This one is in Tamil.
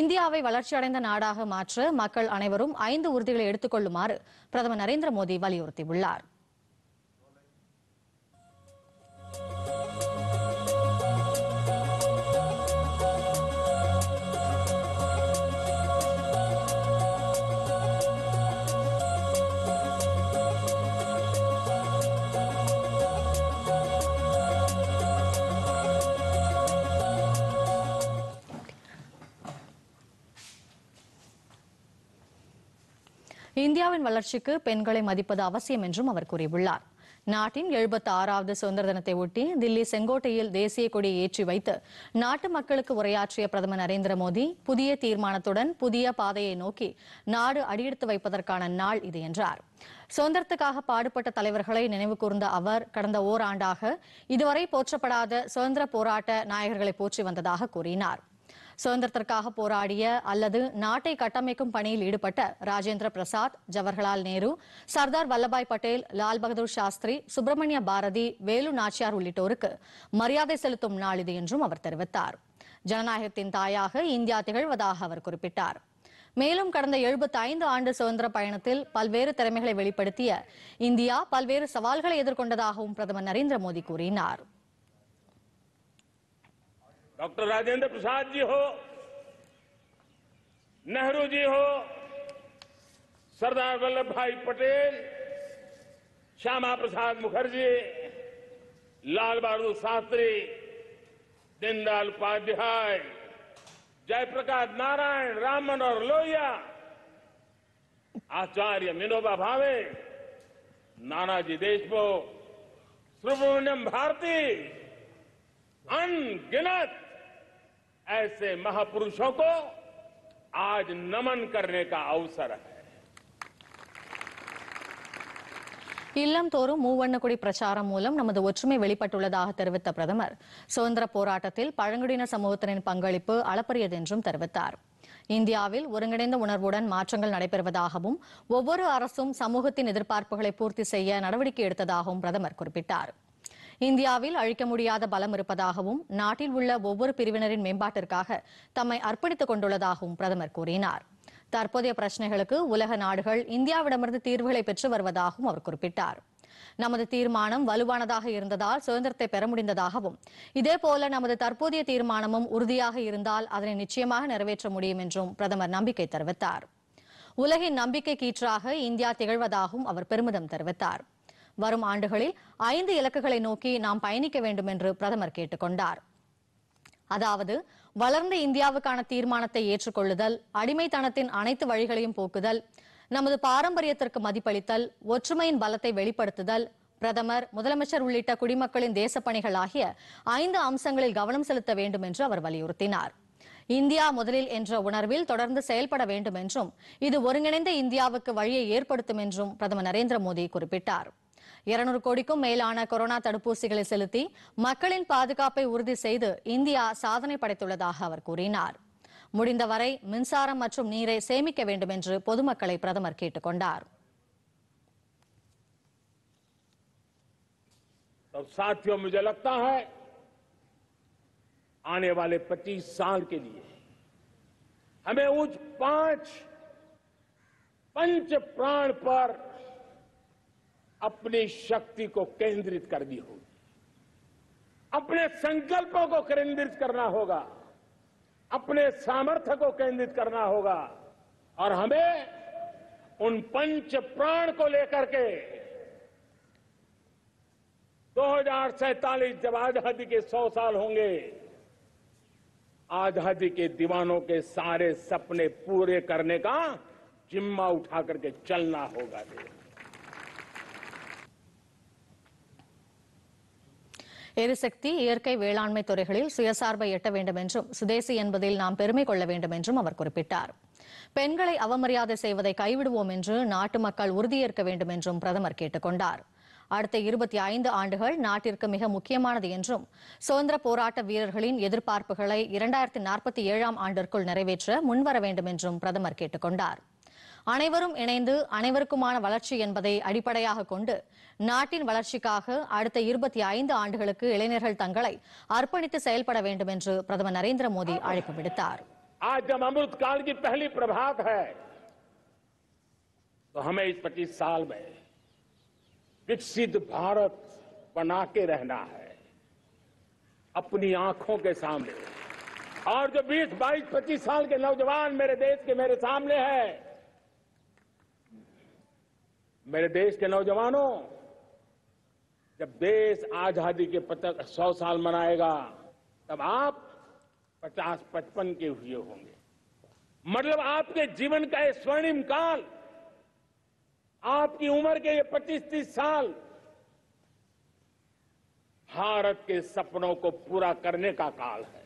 இந்தியாவை வளர்ச்சியடைந்த நாடாக மாற்ற மக்கள் அனைவரும் ஐந்து உறுதிகளை எடுத்துக் கொள்ளுமாறு பிரதமர் நரேந்திர மோடி வலியுறுத்தியுள்ளார் இந்தியாவின் வளர்ச்சிக்கு பெண்களை மதிப்பது அவசியம் என்றும் அவர் கூறியுள்ளார் நாட்டின் எழுபத்தி ஆறாவது சுதந்திர தினத்தை ஒட்டி தில்லி செங்கோட்டையில் தேசிய கொடியை ஏற்றி வைத்து நாட்டு மக்களுக்கு உரையாற்றிய பிரதமர் நரேந்திர மோடி புதிய தீர்மானத்துடன் புதிய பாதையை நோக்கி நாடு அடியெடுத்து வைப்பதற்கான நாள் இது என்றார் சுதந்திரத்துக்காக பாடுபட்ட தலைவர்களை நினைவு கூர்ந்த அவர் கடந்த ஓராண்டாக இதுவரை போற்றப்படாத சுதந்திர போராட்ட நாயகர்களை போற்றி வந்ததாக கூறினாா் சுதந்திரத்திற்காக போராடிய அல்லது நாட்டை கட்டமைக்கும் பணியில் ஈடுபட்ட ராஜேந்திர பிரசாத் ஜவஹர்லால் நேரு சர்தார் வல்லபாய் பட்டேல் லால் பகதூர் சாஸ்திரி சுப்பிரமணிய பாரதி வேலு நாச்சியார் உள்ளிட்டோருக்கு மரியாதை செலுத்தும் நாள் இது என்றும் அவர் தெரிவித்தார் ஜனநாயகத்தின் தாயாக இந்தியா திகழ்வதாக அவர் குறிப்பிட்டார் மேலும் கடந்த எழுபத்தி ஐந்து ஆண்டு சுதந்திர பயணத்தில் பல்வேறு திறமைகளை வெளிப்படுத்திய இந்தியா பல்வேறு சவால்களை எதிர்கொண்டதாகவும் பிரதமர் நரேந்திர மோடி கூறினார் डॉक्टर राजेंद्र प्रसाद जी हो नेहरू जी हो सरदार वल्लभ भाई पटेल श्यामा प्रसाद मुखर्जी लाल बहादुर शास्त्री दीनदयाल उपाध्याय जयप्रकाश नारायण राम मनोहर लोहिया आचार्य विनोबा भावे नानाजी देशमुख सुब्रमण्यम भारती अनगिनत ऐसे महापुरुषों को आज नमन करने का अवसर है இல்லம் தோறும் மூவண்ணக்குடி பிரச்சாரம் மூலம் நமது ஒற்றுமை வெளிப்பட்டுள்ளதாக தெரிவித்த பிரதமர் சுதந்திர போராட்டத்தில் பழங்குடியினர் சமூகத்தினரின் பங்களிப்பு அளப்பரியது என்றும் தெரிவித்தார் இந்தியாவில் ஒருங்கிணைந்த உணர்வுடன் மாற்றங்கள் நடைபெறுவதாகவும் ஒவ்வொரு அரசும் சமூகத்தின் எதிர்பார்ப்புகளை பூர்த்தி செய்ய நடவடிக்கை எடுத்ததாகவும் பிரதமர் குறிப்பிட்டார் இந்தியாவில் அழிக்க முடியாத பலம் இருப்பதாகவும் நாட்டில் உள்ள ஒவ்வொரு பிரிவினரின் மேம்பாட்டிற்காக தம்மை அர்ப்பணித்துக் கொண்டுள்ளதாகவும் பிரதமர் கூறினார் தற்போதைய பிரச்சனைகளுக்கு உலக நாடுகள் இந்தியாவிடமிருந்து தீர்வுகளை பெற்று வருவதாகவும் அவர் குறிப்பிட்டார் நமது தீர்மானம் வலுவானதாக இருந்ததால் சுதந்திரத்தை பெற முடிந்ததாகவும் இதேபோல நமது தற்போதைய தீர்மானமும் உறுதியாக இருந்தால் அதனை நிச்சயமாக நிறைவேற்ற முடியும் என்றும் பிரதமர் நம்பிக்கை தெரிவித்தார் உலகின் நம்பிக்கை கீற்றாக இந்தியா திகழ்வதாகவும் அவர் பெருமிதம் தெரிவித்தார் வரும் ஆண்டுகளில் ஐந்து இலக்குகளை நோக்கி நாம் பயணிக்க வேண்டும் என்று பிரதமர் கேட்டுக்கொண்டார் கொண்டார் அதாவது வளர்ந்த இந்தியாவுக்கான தீர்மானத்தை ஏற்றுக்கொள்ளுதல் அடிமைத்தனத்தின் அனைத்து வழிகளையும் போக்குதல் நமது பாரம்பரியத்திற்கு மதிப்பளித்தல் ஒற்றுமையின் பலத்தை வெளிப்படுத்துதல் பிரதமர் முதலமைச்சர் உள்ளிட்ட குடிமக்களின் தேசப்பணிகள் ஆகிய ஐந்து அம்சங்களில் கவனம் செலுத்த வேண்டும் என்று அவர் வலியுறுத்தினார் இந்தியா முதலில் என்ற உணர்வில் தொடர்ந்து செயல்பட வேண்டும் என்றும் இது ஒருங்கிணைந்த இந்தியாவுக்கு வழியை ஏற்படுத்தும் என்றும் பிரதமர் நரேந்திர மோடி குறிப்பிட்டார் இருநூறு கோடிக்கும் மேலான கொரோனா தடுப்பூசிகளை செலுத்தி மக்களின் பாதுகாப்பை உறுதி செய்து இந்தியா சாதனை படைத்துள்ளதாக அவர் கூறினார் முடிந்தவரை மின்சாரம் மற்றும் நீரை சேமிக்க வேண்டும் என்று பொதுமக்களை பிரதமர் கேட்டுக் கொண்டார் आने वाले 25 साल के लिए हमें उस पांच पंच प्राण पर अपनी शक्ति को केंद्रित करनी होगी अपने संकल्पों को केंद्रित करना होगा अपने सामर्थ्य को केंद्रित करना होगा और हमें उन पंच प्राण को लेकर के दो हजार सैतालीस जब आजादी के सौ साल होंगे आजादी के दीवानों के सारे सपने पूरे करने का जिम्मा उठा करके चलना होगा देश எரிசக்தி இயற்கை வேளாண்மை துறைகளில் சுயசார்பை எட்ட வேண்டும் என்றும் சுதேசி என்பதில் நாம் பெருமை கொள்ள வேண்டும் என்றும் அவர் குறிப்பிட்டார் பெண்களை அவமரியாதை செய்வதை கைவிடுவோம் என்று நாட்டு மக்கள் உறுதியேற்க வேண்டும் என்றும் பிரதமர் கேட்டுக் கொண்டார் அடுத்த இருபத்தி ஐந்து ஆண்டுகள் நாட்டிற்கு மிக முக்கியமானது என்றும் சுதந்திர போராட்ட வீரர்களின் எதிர்பார்ப்புகளை இரண்டாயிரத்தி நாற்பத்தி ஏழாம் ஆண்டிற்குள் நிறைவேற்ற முன்வர வேண்டும் என்றும் பிரதமர் கேட்டுக் அனைவரும் இணைந்து அனைவருக்கும்மான வளர்ச்சி என்பதை அடிப்படையாக கொண்டு நாட்டின் வளர்ச்சிக்காக அடுத்த 25 ஆண்டுகளுக்கு இளைஞர்கள் தங்களை அர்ப்பணித்து செயல்பட வேண்டும் என்று பிரதமர் நரேந்திர மோடி அழைப்பு விடுத்தார் आज जो अमृत काल की पहली प्रभात है तो हमें इस 25 साल में विकसित भारत बना के रहना है अपनी आंखों के सामने और जो 20 22 25 साल के नौजवान मेरे देश के मेरे सामने हैं मेरे देश के नौजवानों जब देश आजादी के पचास सौ साल मनाएगा तब आप पचास पचपन के हुए होंगे मतलब आपके जीवन का ये स्वर्णिम काल आपकी उम्र के ये पच्चीस तीस साल भारत के सपनों को पूरा करने का काल है